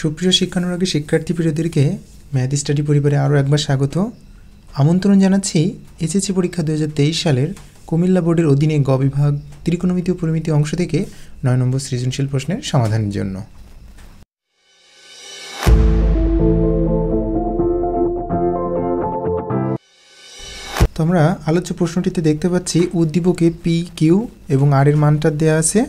সুপ্রিয় শিক্ষানুরাগী শিক্ষার্থী প্রিয়দেরকে math study পরিবারে আরও একবার স্বাগত আমন্ত্রণ জানাচ্ছি এসএসসি পরীক্ষা দু সালের কুমিল্লা বোর্ডের অধীনে গ বিভাগ ত্রিকোণমিতি ও পরিমিতি অংশ থেকে নয় নম্বর সৃজনশীল প্রশ্নের সমাধানের জন্য তোমরা আলোচ্য প্রশ্নটিতে দেখতে পাচ্ছি উদ্দীপকে পি কিউ এবং আর এর মানটা দেওয়া আছে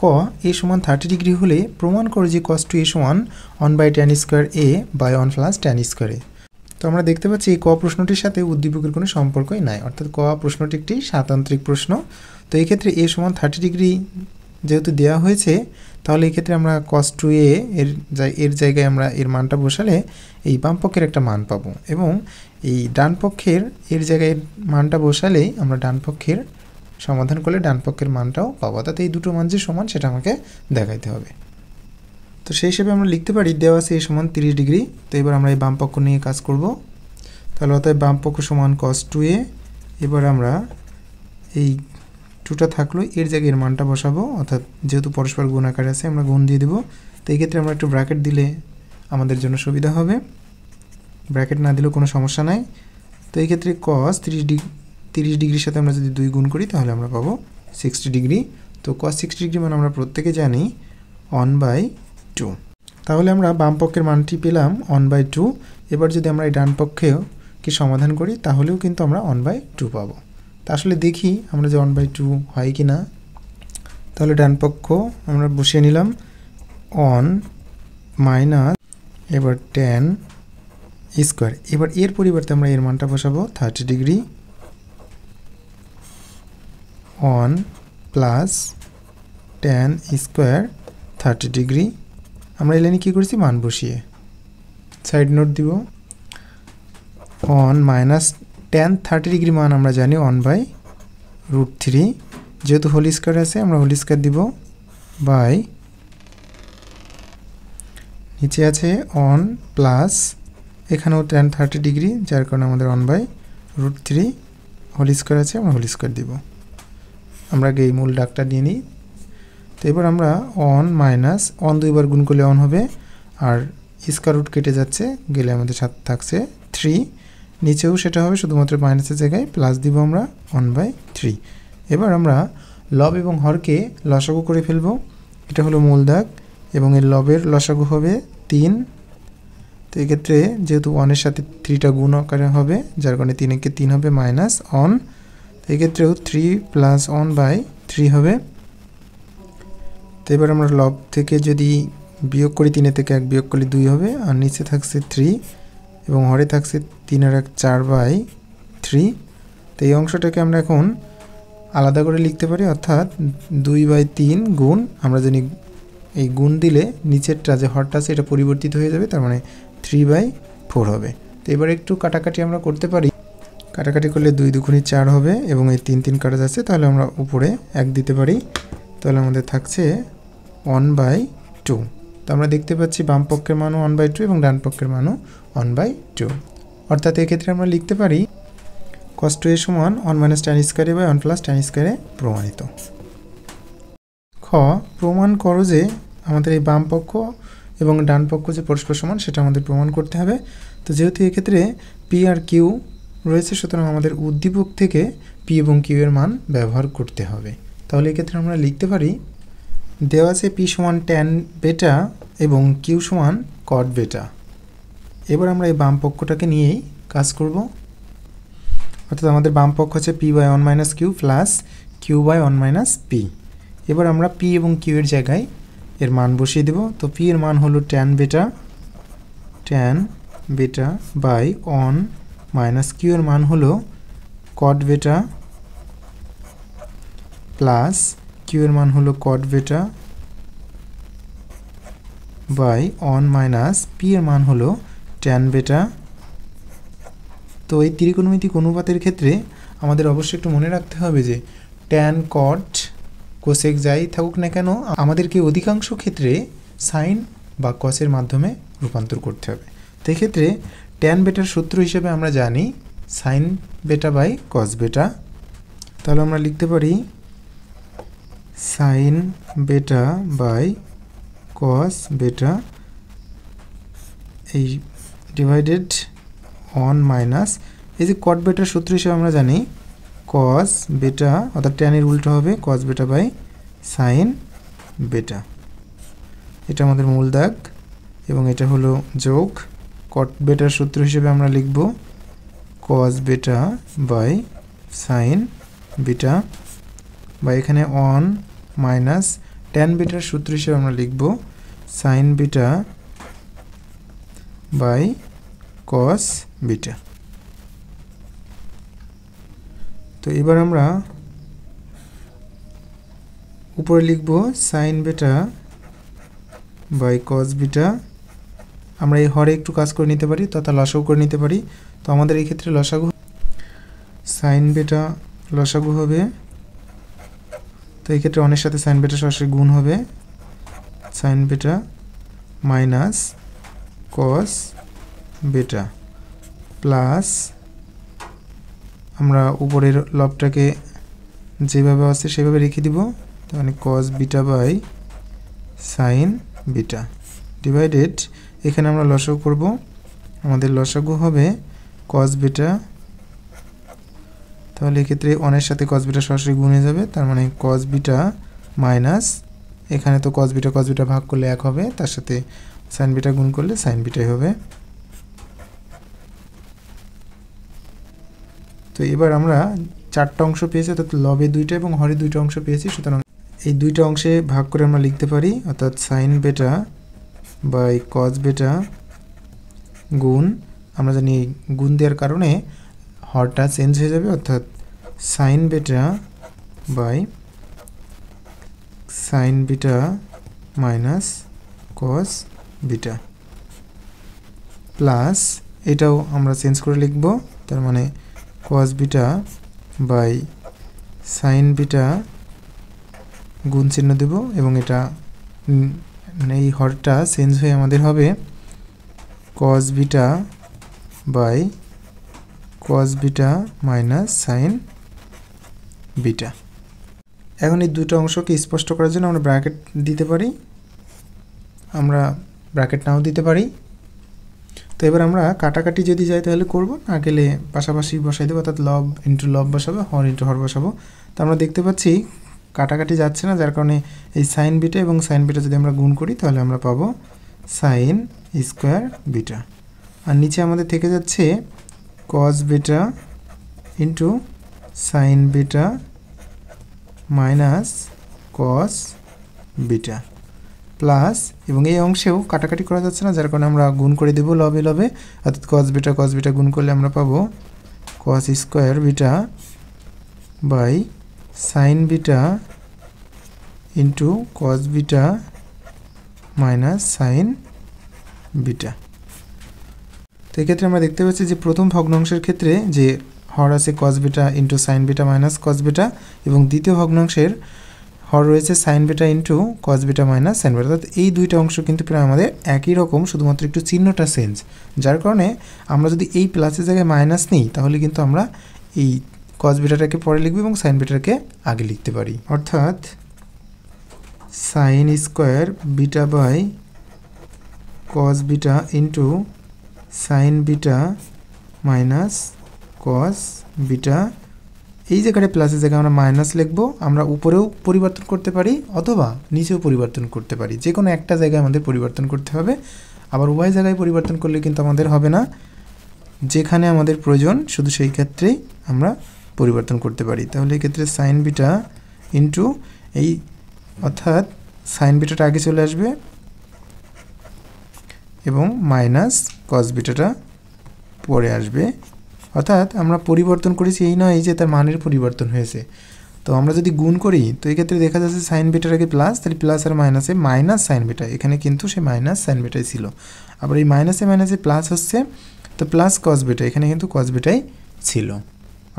ক এ সমান থার্টি ডিগ্রি হলে প্রমাণ করো যে কস টু এ সমান one by tan square A by one plus tan স্কোয়ারে তো আমরা দেখতে পাচ্ছি এই ক প্রশ্নটির সাথে উদ্দীপকের কোনো সম্পর্কই নাই অর্থাৎ ক প্রশ্নটি একটি স্বাতান্ত্রিক প্রশ্ন তো এই ক্ষেত্রে এ সমান থার্টি ডিগ্রি যেহেতু দেওয়া হয়েছে তাহলে এক্ষেত্রে আমরা কস টু এ এর এর জায়গায় আমরা এর মানটা বসালে এই বাম পক্ষের একটা মান পাবো এবং এই ডান পক্ষের এর জায়গায় মানটা বসালে আমরা ডান পক্ষের সমাধান করলে ডান পক্ষের মানটাও পাবো অর্থাৎ এই দুটো মান যে সমান সেটা আমাকে দেখাইতে হবে তো সেই হিসেবে আমরা লিখতে পারি দেওয়া আছে সমান তিরিশ ডিগ্রি তো এবার আমরা এই বাম পক্ষ নিয়ে কাজ করব তাহলে অর্থাৎ বাম পক্ষ সমান কস টু এ এবার আমরা এই টুটা থাকলো এর জায়গায় এর মানটা বসাবো অর্থাৎ যেহেতু পরস্পর গুণ আকারে আছে আমরা গুণ দিয়ে দেবো তো এই ক্ষেত্রে আমরা একটু ব্র্যাকেট দিলে আমাদের জন্য সুবিধা হবে ব্র্যাকেট না দিলেও কোনো সমস্যা নাই তো এই ক্ষেত্রে কস তিরিশ ডিগ্রি তিরিশ ডিগ্রির সাথে আমরা যদি দুই গুণ করি তাহলে আমরা পাবো সিক্সটি ডিগ্রি তো কস সিক্সটি ডিগ্রি মানে আমরা প্রত্যেকে জানি ওয়ান বাই টু তাহলে আমরা বাম পক্ষের মানটি পেলাম ওয়ান বাই টু এবার যদি আমরা এই ডান পক্ষেও কি সমাধান করি তাহলেও কিন্তু আমরা ওয়ান বাই টু পাবো তা আসলে দেখি আমরা যে ওয়ান বাই টু হয় কি না তাহলে ডান পক্ষ আমরা বসিয়ে নিলাম অন মাইনাস এবার টেন স্কোয়ার এবার এর পরিবর্তে আমরা এর মানটা বসাবো thirty degree one plus tan square thirty degree আমরা এই লাইনে কী করেছি মান বসিয়ে সাইড নোট দিব one minus tan thirty degree মান আমরা জানি ওয়ান বাই রুট থ্রি যেহেতু হোল স্কোয়ার আছে আমরা হোল স্কোয়ার দিব বাই নিচে আছে অন প্লাস এখানেও টেন থার্টি ডিগ্রি যার কারণে আমাদের one by root three whole square আছে আমরা হোল স্কোয়ার দিব আমরা আগে এই মূল ডাকটা দিয়ে নিই তো এবার আমরা অন মাইনাস অন দুইবার গুণ করলে অন হবে আর স্কোয়ার রুট কেটে যাচ্ছে গেলে আমাদের সাথে থাকছে থ্রি নিচেও সেটা হবে শুধুমাত্র মাইনাসের জায়গায় প্লাস দিব আমরা ওয়ান বাই থ্রি এবার আমরা লব এবং হরকে লসাগু করে ফেলব এটা হলো মূল দাগ এবং এর লবের লসাগু হবে তিন তো এক্ষেত্রে যেহেতু ওয়ানের সাথে থ্রিটা গুণ আকারে হবে যার কারণে তিন একে তিন হবে মাইনাস অন এক্ষেত্রেও three plus one by three হবে তো এবার আমরা লব থেকে যদি বিয়োগ করি তিনে থেকে এক বিয়োগ করলে দুই হবে আর নিচে থাকছে থ্রি এবং হরে থাকছে তিন আর এক চার বাই থ্রি তো এই অংশটাকে আমরা এখন আলাদা করে লিখতে পারি অর্থাৎ দুই বাই তিন গুণ আমরা জানি এই গুণ দিলে নিচেরটা যে হরটা আছে এটা পরিবর্তিত হয়ে যাবে তার মানে থ্রি বাই ফোর হবে তো এবার একটু কাটাকাটি আমরা করতে পারি কাটাকাটি করলে দুই দুখুনি চার হবে এবং এই তিন তিন কাটা যাচ্ছে তাহলে আমরা উপরে এক দিতে পারি তাহলে আমাদের থাকছে ওয়ান বাই টু তো আমরা দেখতে পাচ্ছি বাম পক্ষের মানও ওয়ান বাই টু এবং ডান পক্ষের মানও ওয়ান বাই টু অর্থাৎ এক্ষেত্রে আমরা লিখতে পারি কস টু এ সমান ওয়ান মাইনাস টেন স্কোয়ারে বাই ওয়ান প্লাস টেন স্কোয়ারে প্রমাণিত খ প্রমাণ করো যে আমাদের এই বাম পক্ষ এবং ডান পক্ষ যে পরস্পর সমান সেটা আমাদের প্রমাণ করতে হবে তো যেহেতু এক্ষেত্রে পি আর কিউ রয়েছে সুতরাং আমাদের উদ্দীপক থেকে পি এবং কিউ এর মান ব্যবহার করতে হবে তাহলে এক্ষেত্রে আমরা লিখতে পারি দেওয়া আছে পি সমান ট্যান বেটা এবং কিউ সমান কট বেটা এবার আমরা এই বাম পক্ষটাকে নিয়েই কাজ করব অর্থাৎ আমাদের বাম পক্ষ হচ্ছে P by one minus Q plus Q by one minus P এবার আমরা পি এবং কিউ এর জায়গায় এর মান বসিয়ে দেব তো পি এর মান হলো ট্যান বেটা ট্যান বেটা বাই অন মাইনাস কিউ মান হলো কট বেটা প্লাস কিউ মান হলো কট বেটা বাই অন মাইনাস পি এর মান হলো ট্যান বেটা তো এই ত্রিকোণমিতিক অনুপাতের ক্ষেত্রে আমাদের অবশ্যই একটু মনে রাখতে হবে যে ট্যান কট কোসেক যাই থাকুক না কেন আমাদেরকে অধিকাংশ ক্ষেত্রে সাইন বা কসের মাধ্যমে রূপান্তর করতে হবে তো এক্ষেত্রে ট্যান বেটার সূত্র হিসেবে আমরা জানি সাইন বেটা বাই কস বেটা তাহলে আমরা লিখতে পারি সাইন বেটা বাই কস বেটা এই ডিভাইডেড অন মাইনাস এই যে কট বেটার সূত্র হিসেবে আমরা জানি কস বেটা অর্থাৎ ট্যানের উল্টো হবে কস বেটা বাই সাইন বেটা এটা আমাদের মূল দাগ এবং এটা হলো যোগ কট বেটার সূত্র হিসেবে আমরা লিখব কজ বেটা বাই সাইন বিটা বা এখানে অন মাইনাস ট্যান বিটার সূত্র হিসেবে আমরা লিখব sine beta by cos beta তো এবার আমরা উপরে লিখব sign beta by cos beta আমরা এই হরে একটু কাজ করে নিতে পারি তথা লসাগু করে নিতে পারি তো আমাদের এই ক্ষেত্রে লসাগু সাইন বেটা লসাগু হবে তো এই ক্ষেত্রে অনেক সাথে সাইন বেটা সরাসরি গুণ হবে sign beta minus cos beta plus আমরা উপরের লবটাকে যেভাবে আছে সেভাবে রেখে দিব মানে cos beta by sine beta divided এখানে আমরা লসাগু করব আমাদের লসাগু হবে কস তাহলে এক্ষেত্রে অনের সাথে কস বিটা সরাসরি গুণে যাবে তার মানে কস মাইনাস এখানে তো কস বিটা ভাগ করলে এক হবে তার সাথে সাইনবিটা গুণ করলে সাইন বিটাই হবে তো এবার আমরা চারটা অংশ পেয়েছি অর্থাৎ লবে দুইটা এবং হরে দুইটা অংশ পেয়েছি সুতরাং এই দুইটা অংশে ভাগ করে আমরা লিখতে পারি অর্থাৎ সাইন বেটা বাই কজ বেটা গুণ আমরা জানি গুণ দেওয়ার কারণে হরটা চেঞ্জ হয়ে যাবে অর্থাৎ sine beta by sine beta minus cos beta plus এটাও আমরা চেঞ্জ করে লিখব তার মানে cos beta by sine beta গুণ চিহ্ন দেব এবং এটা মানে এই হরটা চেঞ্জ হয়ে আমাদের হবে cos by cos minus sine beta এখন এই দুটো অংশকে স্পষ্ট করার জন্য আমরা ব্র্যাকেট দিতে পারি আমরা ব্র্যাকেট নাও দিতে পারি তো এবার আমরা কাটাকাটি যদি যাই তাহলে করব না গেলে পাশাপাশি বসাই দেবো অর্থাৎ লব ইন্টু লব বসাবো হর ইন্টু হর বসাবো তো আমরা দেখতে পাচ্ছি কাটাকাটি যাচ্ছে না যার কারণে এই সাইন বিটা এবং সাইন বিটা যদি আমরা গুণ করি তাহলে আমরা পাবো সাইন স্কোয়ার বিটা আর নিচে আমাদের থেকে যাচ্ছে cos beta into sine beta minus cos beta plus এবং এই অংশেও কাটাকাটি করা যাচ্ছে না যার কারণে আমরা গুণ করে দেবো লবে লবে অর্থাৎ কস বিটা কস বিটা গুণ করলে আমরা পাবো cos square beta by sine beta into cos beta minus sine beta তো এক্ষেত্রে আমরা দেখতে পাচ্ছি যে প্রথম ভগ্নাংশের ক্ষেত্রে যে হর আছে cos beta into sine beta minus cos beta এবং দ্বিতীয় ভগ্নাংশের হর রয়েছে sine beta into cos beta minus sine beta অর্থাৎ এই দুইটা অংশ কিন্তু প্রায় আমাদের একই রকম শুধুমাত্র একটু চিহ্নটা চেঞ্জ যার কারণে আমরা যদি এই প্লাসের জায়গায় মাইনাস নিই তাহলে কিন্তু আমরা এই কস বিটাটাকে পরে লিখবো এবং সাইন বিটাকে আগে লিখতে পারি অর্থাৎ sine square beta by cos beta into sine beta minus cos beta এই জায়গাটা প্লাসের জায়গায় আমরা মাইনাস লিখবো আমরা উপরেও পরিবর্তন করতে পারি অথবা নিচেও পরিবর্তন করতে পারি যে কোনো একটা জায়গায় আমাদের পরিবর্তন করতে হবে আবার উভয় জায়গায় পরিবর্তন করলে কিন্তু আমাদের হবে না যেখানে আমাদের প্রয়োজন শুধু সেই ক্ষেত্রেই আমরা পরিবর্তন করতে পারি তাহলে এক্ষেত্রে সাইন বিটা ইন্টু এই অর্থাৎ সাইন বিটাটা আগে চলে আসবে এবং মাইনাস কস বিটাটা পরে আসবে অর্থাৎ আমরা পরিবর্তন করেছি এই নয় যে তার মানের পরিবর্তন হয়েছে তো আমরা যদি গুণ করি তো এক্ষেত্রে দেখা যাচ্ছে সাইন বিটার আগে প্লাস তাহলে প্লাস আর মাইনাসে মাইনাস সাইন বিটা এখানে কিন্তু সে মাইনাস সাইন বিটাই ছিল আবার এই মাইনাসে মাইনাসে প্লাস হচ্ছে তো প্লাস কস বিটা এখানে কিন্তু কস বিটাই ছিল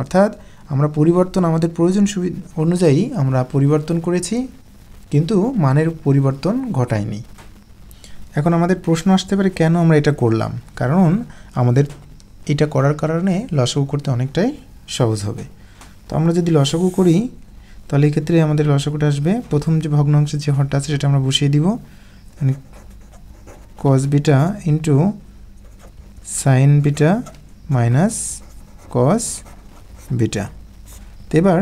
অর্থাৎ আমরা পরিবর্তন আমাদের প্রয়োজন সুবিধা অনুযায়ী আমরা পরিবর্তন করেছি কিন্তু মানের পরিবর্তন ঘটায়নি এখন আমাদের প্রশ্ন আসতে পারে কেন আমরা এটা করলাম কারণ আমাদের এটা করার কারণে লসাগু করতে অনেকটাই সহজ হবে তো আমরা যদি লসাগু করি তাহলে এক্ষেত্রে আমাদের লসাগুটা আসবে প্রথম যে ভগ্নাংশের যে হরটা আছে সেটা আমরা বসিয়ে দিব মানে cos beta into sine beta minus cos beta তো এবার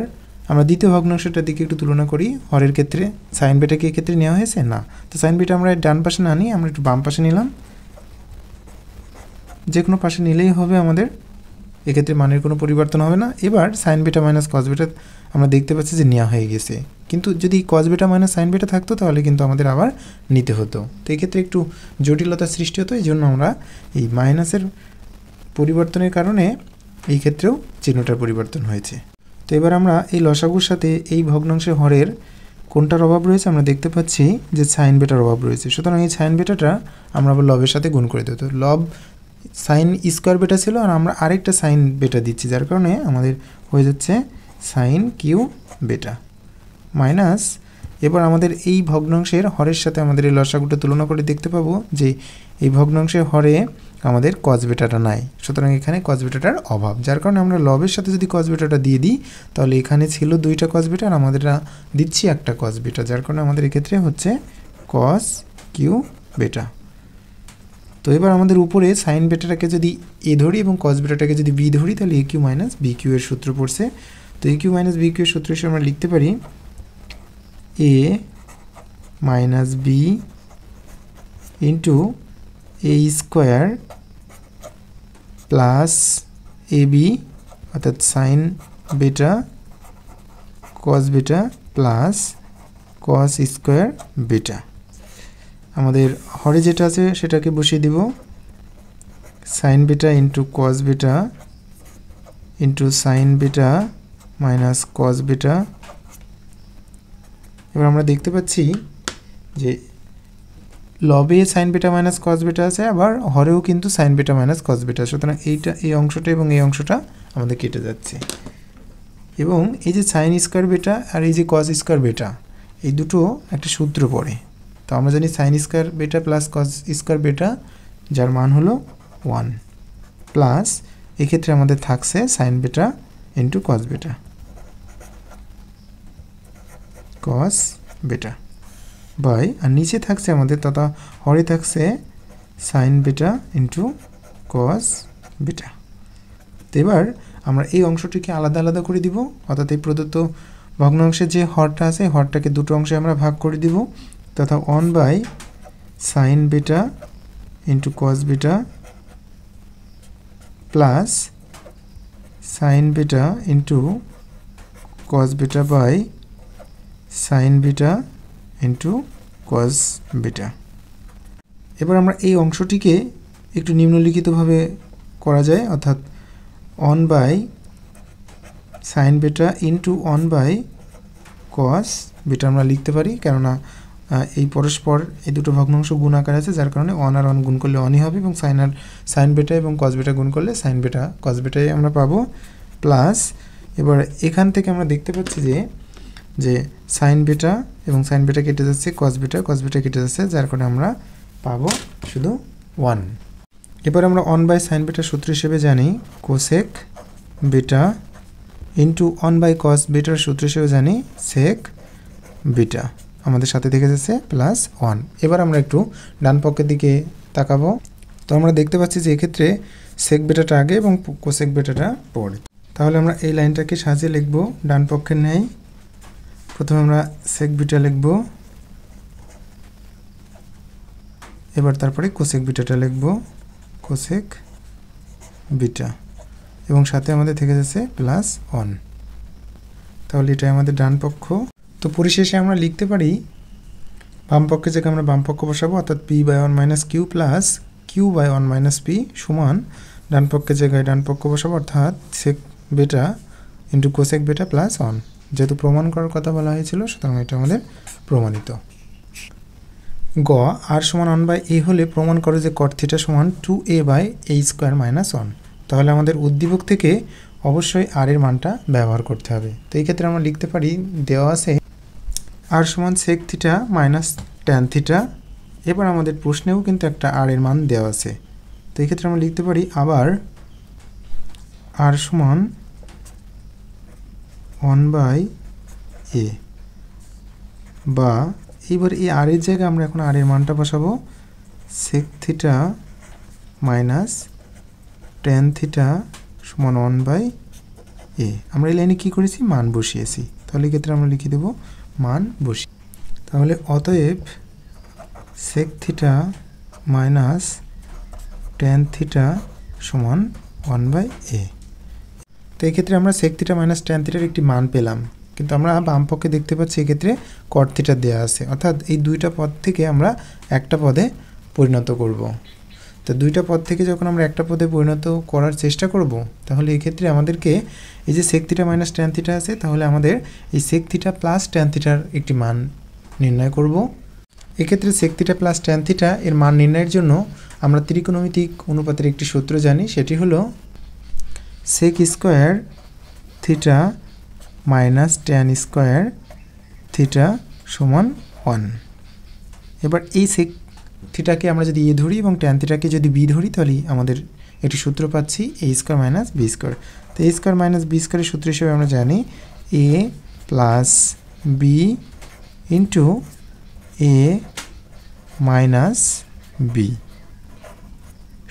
আমরা দ্বিতীয় ভগ্নাংশটার দিকে একটু তুলনা করি হরের ক্ষেত্রে সাইন বেটা কি ক্ষেত্রে নেওয়া হয়েছে না তো সাইন বেটা আমরা ডান পাশে না নিই আমরা একটু বাম পাশে নিলাম যে কোনো পাশে নিলেই হবে আমাদের এক্ষেত্রে মানের কোনো পরিবর্তন হবে না এবার sign beta minus cos beta আমরা দেখতে পাচ্ছি যে নেওয়া হয়ে গেছে কিন্তু যদি কস বেটা মাইনাস সাইন বেটা থাকতো তাহলে কিন্তু আমাদের আবার নিতে হতো তো এক্ষেত্রে একটু জটিলতার সৃষ্টি হতো এই জন্য আমরা এই মাইনাসের পরিবর্তনের কারণে এই ক্ষেত্রেও চিহ্নটার পরিবর্তন হয়েছে তো এবার আমরা এই লসাগুর সাথে এই ভগ্নাংশে হরের কোনটার অভাব রয়েছে আমরা দেখতে পাচ্ছি যে সাইন বেটার অভাব রয়েছে সুতরাং এই সাইন বেটাটা আমরা আবার লবের সাথে গুণ করে দেবো লব সাইন স্কোয়ার বেটা ছিল আর আমরা আরেকটা সাইন বেটা দিচ্ছি যার কারণে আমাদের হয়ে যাচ্ছে সাইন কিউ বেটা মাইনাস এবার আমাদের এই ভগ্নাংশের হরের সাথে আমাদের এই লসাগুটা তুলনা করে দেখতে পাবো যে এই ভগ্নাংশের হরে আমাদের কসবেটাটা নাই সুতরাং এখানে কসবেটাটার অভাব যার কারণে আমরা লবের সাথে যদি কসবেটাটা দিয়ে দিই তাহলে এখানে ছিল দুইটা কসবেটা আর আমাদেররা দিচ্ছি একটা কসবেটা যার কারণে আমাদের এক্ষেত্রে হচ্ছে কস কিউ বেটা তো এবার আমাদের উপরে সাইন বেটাটাকে যদি এ ধরি এবং কসবেটাটাকে বেটাটাকে যদি বি ধরি তাহলে A Q minus B Q এর সূত্র পড়ছে তো A Q minus B Q এর সূত্র হিসেবে আমরা লিখতে পারি A minus B into A square plus A B অর্থাৎ sine beta cos beta plus cos square বেটা আমাদের হরে যেটা আছে সেটাকে বসিয়ে দিব sign beta into cos beta into sine beta minus cos beta এবার আমরা দেখতে পাচ্ছি যে লবে সাইন বেটা মাইনাস কস বেটা আছে আবার হরেও কিন্তু সাইন বেটা মাইনাস কস বেটা সুতরাং এইটা এই অংশটা এবং এই অংশটা আমাদের কেটে যাচ্ছে এবং এই যে সাইন স্কোয়ার বেটা আর এই যে কস স্কোয়ার বেটা এই দুটো একটা সূত্র পড়ে তো আমরা জানি sine square beta plus cos square beta যার মান হলো ওয়ান প্লাস এক্ষেত্রে আমাদের থাকছে সাইন বেটা ইন্টু কস বেটা কস বেটা বাই আর নিচে থাকছে আমাদের তথা হরে থাকছে সাইন বেটা ইন্টু কস বেটা তো এবার আমরা এই অংশটিকে আলাদা আলাদা করে দিব অর্থাৎ এই প্রদত্ত ভগ্নাংশে যে হরটা আছে হরটাকে দুটো অংশে আমরা ভাগ করে দিব তথা one by sine beta into cos beta plus sine beta into cos beta by sine beta into cos beta এবার আমরা এই অংশটিকে একটু নিম্নলিখিতভাবে করা যায় অর্থাৎ one by sine beta into one by cos beta আমরা লিখতে পারি কেননা এই পরস্পর এই দুটো ভগ্নাংশ গুণ আকার আছে যার কারণে অন আর অন গুণ করলে অনই হবে এবং সাইন আর সাইন বেটা এবং কস বেটা গুণ করলে সাইন বেটা কস বেটাই আমরা পাবো প্লাস এবার এখান থেকে আমরা দেখতে পাচ্ছি যে যে সাইন বিটা এবং সাইন বিটা কেটে যাচ্ছে কস বিটা কস বিটা কেটে যাচ্ছে যার কারণে আমরা পাবো শুধু ওয়ান এরপর আমরা ওয়ান বাই সাইন বিটা সূত্র হিসেবে জানি cosec beta into one by cos বিটার সূত্র হিসেবে জানি সেক বিটা আমাদের সাথে দেখে যাচ্ছে প্লাস ওয়ান এবার আমরা একটু ডান পক্ষের দিকে তাকাবো তো আমরা দেখতে পাচ্ছি যে এক্ষেত্রে সেক বেটাটা আগে এবং কোসেক বেটাটা পরে তাহলে আমরা এই লাইনটাকে সাজিয়ে লিখবো ডান পক্ষের নেই প্রথমে আমরা সেক বিটা লিখব এবার তারপরে কোসেক বিটাটা লিখব কোসেক বিটা এবং সাথে আমাদের থেকে যাচ্ছে প্লাস ওয়ান তাহলে এটাই আমাদের ডান পক্ষ তো পরিশেষে আমরা লিখতে পারি বাম পক্ষে যেখানে আমরা বাম পক্ষ বসাবো অর্থাৎ P by one minus Q plus Q by one minus P সমান ডান পক্ষের জায়গায় ডান পক্ষ বসাবো অর্থাৎ sec beta into cosec beta plus one যেহেতু প্রমাণ করার কথা বলা হয়েছিল সুতরাং এটা আমাদের প্রমাণিত গ আর সমান ওয়ান বাই এ হলে প্রমাণ করে যে কট থিটা সমান two A by A square minus one তাহলে আমাদের উদ্দীপক থেকে অবশ্যই আর এর মানটা ব্যবহার করতে হবে তো এই ক্ষেত্রে আমরা লিখতে পারি দেওয়া আছে আর সমান sec theta minus tan theta এবার আমাদের প্রশ্নেও কিন্তু একটা আর এর মান দেওয়া আছে তো এই ক্ষেত্রে আমরা লিখতে পারি আবার আর সমান ওয়ান বাই এ বা এইবার এই আর এর জায়গায় আমরা এখন আর এর মানটা বসাবো sec theta minus tan theta সমান ওয়ান বাই এ আমরা এই লাইনে কী করেছি মান বসিয়েছি তাহলে ক্ষেত্রে আমরা লিখে দেব মান বসি তাহলে অতএব sec theta minus tan theta সমান ওয়ান বাই এ এক্ষেত্রে আমরা সেক থিটা মাইনাস ট্যান থিটার একটি মান পেলাম কিন্তু আমরা বাম পক্ষে দেখতে পাচ্ছি এক্ষেত্রে কট থিটা দেওয়া আছে অর্থাৎ এই দুইটা পদ থেকে আমরা একটা পদে পরিণত করব। তো দুইটা পদ থেকে যখন আমরা একটা পদে পরিণত করার চেষ্টা করব তাহলে এক্ষেত্রে আমাদেরকে এই যে sec theta minus tan theta আছে তাহলে আমাদের এই সেক থিটা প্লাস ট্যান থিটার একটি মান নির্ণয় করব এক্ষেত্রে sec theta plus tan theta এর মান নির্ণয়ের জন্য আমরা ত্রিকোণমিতিক অনুপাতের একটি সূত্র জানি সেটি হলো sec square theta minus tan square theta সমান ওয়ান এবার এই সেক থিটাকে আমরা যদি এ ধরি এবং ট্যান থিটাকে যদি বি ধরি তাহলে আমাদের একটি সূত্র পাচ্ছি A square minus B square তো এ স্কোয়ার মাইনাস বি স্কোয়ারের সূত্র হিসেবে আমরা জানি A plus B into A minus B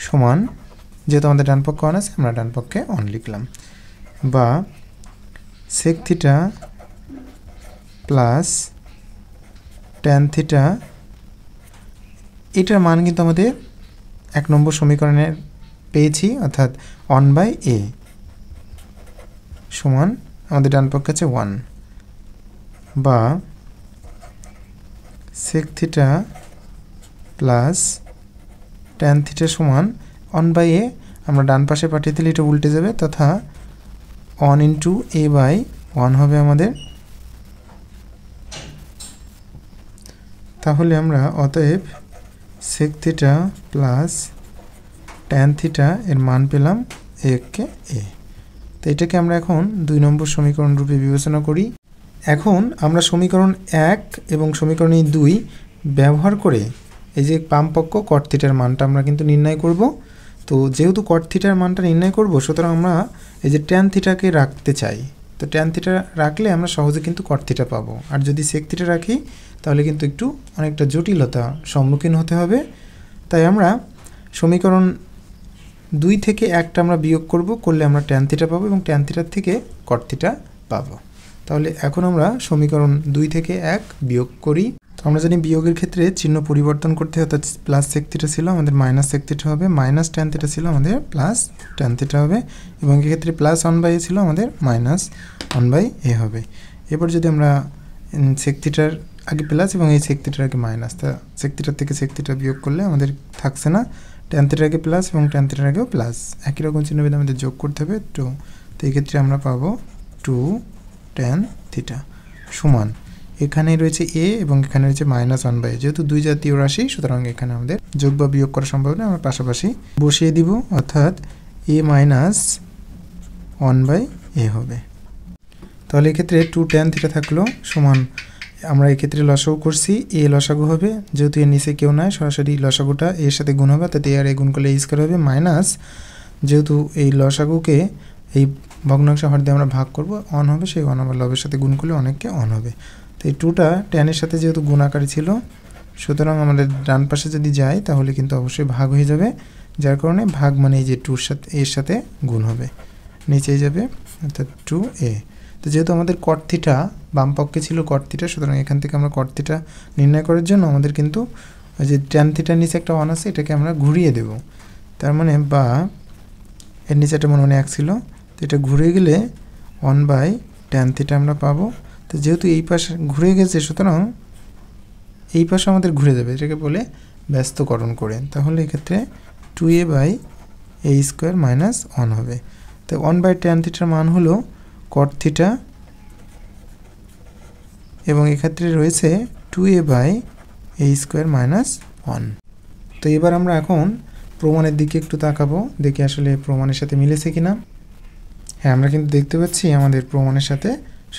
সমান যেহেতু আমাদের ডান পক্ষে অন আছে আমরা ডান পক্ষে অন লিখলাম বা sec theta plus tan theta এটার মান কিন্তু আমাদের এক নম্বর সমীকরণে পেয়েছি অর্থাৎ ওয়ান বাই এ সমান আমাদের ডান পক্ষে আছে ওয়ান বা sec theta plus tan theta সমান অন বাই এ আমরা ডান পাশে পাঠিয়ে দিলে এটা উল্টে যাবে তথা one into A by one হবে আমাদের তাহলে আমরা অতএব sec theta plus tan theta এর মান পেলাম এককে এ তো এটাকে আমরা এখন দুই নম্বর সমীকরণ রূপে বিবেচনা করি এখন আমরা সমীকরণ এক এবং সমীকরণ দুই ব্যবহার করে এই যে পাম্পক্ষ থিটার মানটা আমরা কিন্তু নির্ণয় করব তো যেহেতু কট থিটার মানটা নির্ণয় করব সুতরাং আমরা এই যে ট্যান থিটাকে রাখতে চাই তো ট্যান থিটা রাখলে আমরা সহজে কিন্তু কট থিটা পাবো আর যদি সেক থিটা রাখি তাহলে কিন্তু একটু অনেকটা জটিলতা সম্মুখীন হতে হবে তাই আমরা সমীকরণ দুই থেকে একটা আমরা বিয়োগ করব করলে আমরা ট্যান থিটা পাবো এবং ট্যান থিটার থেকে কট থিটা পাবো তাহলে এখন আমরা সমীকরণ দুই থেকে এক বিয়োগ করি আমরা জানি বিয়োগের ক্ষেত্রে চিহ্ন পরিবর্তন করতে অর্থাৎ প্লাস সেক থিটা ছিল আমাদের মাইনাস সেক থিটা হবে মাইনাস টেন থিটা ছিল আমাদের প্লাস টেন থিটা হবে এবং এক্ষেত্রে প্লাস ওয়ান বাই এ ছিল আমাদের মাইনাস ওয়ান বাই এ হবে এবার যদি আমরা সেক থিটার আগে প্লাস এবং এই সেক থিটার আগে মাইনাস তা সেক থিটার থেকে সেক থিটা বিয়োগ করলে আমাদের থাকছে না ট্যান থিটার আগে প্লাস এবং ট্যান থিটার আগেও প্লাস একই রকম চিহ্নবিদ আমাদের যোগ করতে হবে টু তো এক্ষেত্রে আমরা পাবো টু টেন থিটা সমান এখানে রয়েছে এ এবং এখানে রয়েছে মাইনাস ওয়ান বাই যেহেতু দুই জাতীয় রাশি সুতরাং এখানে আমাদের যোগ বা বিয়োগ করা সম্ভব না আমরা পাশাপাশি বসিয়ে দিব অর্থাৎ A minus one by A হবে তাহলে এক্ষেত্রে টু টেন থিটা থাকলো সমান আমরা এক্ষেত্রে লসাগু করছি এ লসাগু হবে যেহেতু এর নিচে কেউ নয় সরাসরি লসাগুটা এর সাথে গুণ হবে অর্থাৎ এ আর এ গুণ করলে এ স্কোয়ার হবে মাইনাস যেহেতু এই লসাগুকে এই ভগ্নাংশ হর দিয়ে আমরা ভাগ করব অন হবে সেই অন আবার লবের সাথে গুণ করলে অনেককে অন হবে তো এই টুটা টেনের সাথে যেহেতু গুণাকারী ছিল সুতরাং আমাদের ডান পাশে যদি যাই তাহলে কিন্তু অবশ্যই ভাগ হয়ে যাবে যার কারণে ভাগ মানে এই যে টুর সাথে এর সাথে গুণ হবে নিচেই যাবে অর্থাৎ টু এ তো যেহেতু আমাদের কর্থিটা বাম পক্ষে ছিল কর্থিটা সুতরাং এখান থেকে আমরা কর্থিটা নির্ণয় করার জন্য আমাদের কিন্তু ওই যে ট্যান থিটার নিচে একটা ওয়ান আছে এটাকে আমরা ঘুরিয়ে দেব তার মানে বা এর নিচে একটা মনে মনে এক ছিল তো এটা ঘুরে গেলে ওয়ান বাই ট্যান থিটা আমরা পাবো তো যেহেতু এই পাশ ঘুরে গেছে সুতরাং এই পাশে আমাদের ঘুরে যাবে এটাকে বলে ব্যস্তকরণ করে তাহলে এক্ষেত্রে two A by A square minus one হবে তো ওয়ান বাই টেন থিটার মান হলো কট থিটা এবং এক্ষেত্রে রয়েছে two A by A square minus one তো এবার আমরা এখন প্রমাণের দিকে একটু তাকাবো দেখি আসলে প্রমাণের সাথে মিলেছে কি না হ্যাঁ আমরা কিন্তু দেখতে পাচ্ছি আমাদের প্রমাণের সাথে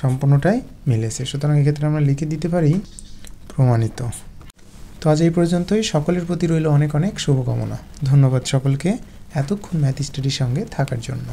সম্পূর্ণটাই মিলেছে সুতরাং এক্ষেত্রে আমরা লিখে দিতে পারি প্রমাণিত তো আজ এই পর্যন্তই সকলের প্রতি রইল অনেক অনেক শুভকামনা ধন্যবাদ সকলকে এতক্ষণ ম্যাথ স্টাডির সঙ্গে থাকার জন্য